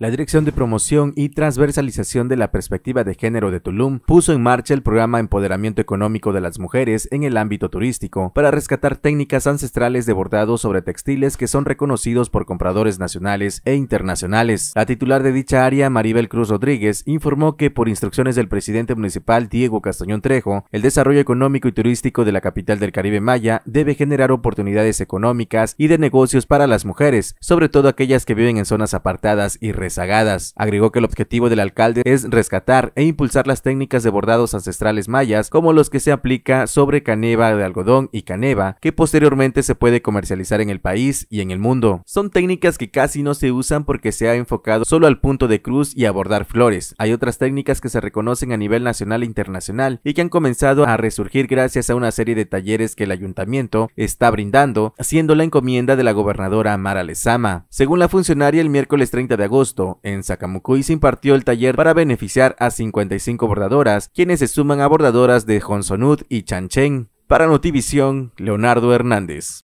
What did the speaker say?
La Dirección de Promoción y Transversalización de la Perspectiva de Género de Tulum puso en marcha el programa Empoderamiento Económico de las Mujeres en el ámbito turístico para rescatar técnicas ancestrales de bordado sobre textiles que son reconocidos por compradores nacionales e internacionales. La titular de dicha área, Maribel Cruz Rodríguez, informó que por instrucciones del presidente municipal Diego Castañón Trejo, el desarrollo económico y turístico de la capital del Caribe Maya debe generar oportunidades económicas y de negocios para las mujeres, sobre todo aquellas que viven en zonas apartadas y sagadas. Agregó que el objetivo del alcalde es rescatar e impulsar las técnicas de bordados ancestrales mayas como los que se aplica sobre caneva de algodón y caneva, que posteriormente se puede comercializar en el país y en el mundo. Son técnicas que casi no se usan porque se ha enfocado solo al punto de cruz y abordar flores. Hay otras técnicas que se reconocen a nivel nacional e internacional y que han comenzado a resurgir gracias a una serie de talleres que el ayuntamiento está brindando, siendo la encomienda de la gobernadora Mara Lezama. Según la funcionaria, el miércoles 30 de agosto, en Sakamukuy se impartió el taller para beneficiar a 55 bordadoras, quienes se suman a bordadoras de Honsonut y Chanchen. Para Notivisión, Leonardo Hernández.